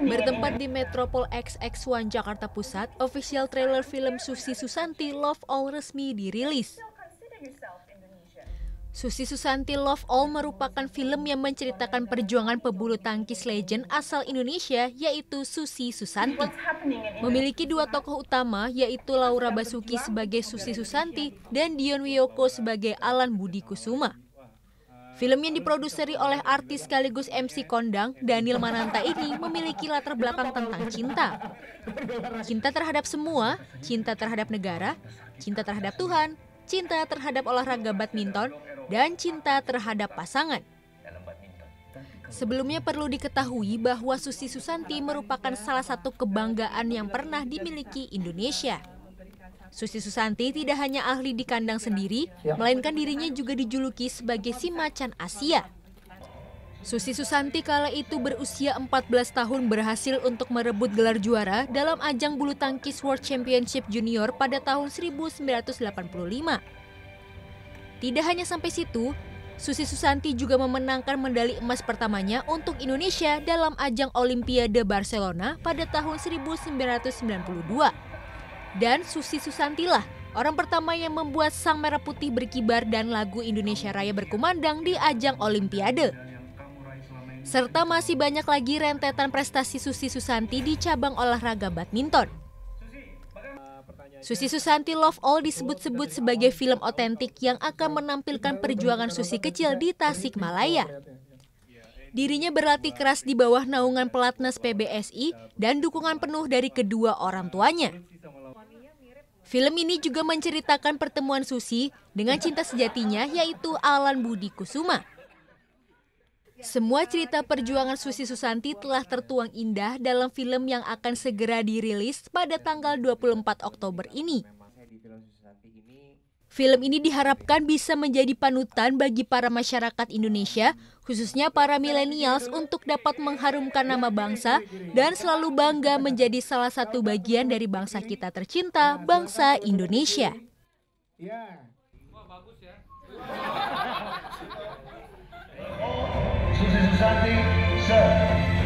Bertempat di Metropol XX1 Jakarta Pusat, official trailer film Susi Susanti Love All resmi dirilis. Susi Susanti Love All merupakan film yang menceritakan perjuangan pebulu tangkis legend asal Indonesia yaitu Susi Susanti. Memiliki dua tokoh utama yaitu Laura Basuki sebagai Susi Susanti dan Dion Wiyoko sebagai Alan Budi Kusuma. Film yang diproduseri oleh artis sekaligus MC kondang Daniel Mananta ini memiliki latar belakang tentang cinta. Cinta terhadap semua, cinta terhadap negara, cinta terhadap Tuhan, cinta terhadap olahraga badminton, dan cinta terhadap pasangan. Sebelumnya perlu diketahui bahwa Susi Susanti merupakan salah satu kebanggaan yang pernah dimiliki Indonesia. Susi Susanti tidak hanya ahli di kandang sendiri, ya. melainkan dirinya juga dijuluki sebagai si macan Asia. Susi Susanti kala itu berusia 14 tahun berhasil untuk merebut gelar juara dalam ajang bulu tangkis World Championship Junior pada tahun 1985. Tidak hanya sampai situ, Susi Susanti juga memenangkan medali emas pertamanya untuk Indonesia dalam ajang Olimpiade Barcelona pada tahun 1992 dan Susi Susantilah, orang pertama yang membuat sang merah putih berkibar dan lagu Indonesia Raya berkumandang di ajang Olimpiade. Serta masih banyak lagi rentetan prestasi Susi Susanti di cabang olahraga badminton. Susi Susanti Love All disebut-sebut sebagai film otentik yang akan menampilkan perjuangan Susi kecil di Tasikmalaya. Dirinya berlatih keras di bawah naungan pelatnas PBSI dan dukungan penuh dari kedua orang tuanya. Film ini juga menceritakan pertemuan Susi dengan cinta sejatinya yaitu Alan Budi Kusuma. Semua cerita perjuangan Susi Susanti telah tertuang indah dalam film yang akan segera dirilis pada tanggal 24 Oktober ini. Film ini diharapkan bisa menjadi panutan bagi para masyarakat Indonesia, khususnya para milenials untuk dapat mengharumkan nama bangsa dan selalu bangga menjadi salah satu bagian dari bangsa kita tercinta, bangsa Indonesia. Yeah. Wah, bagus ya.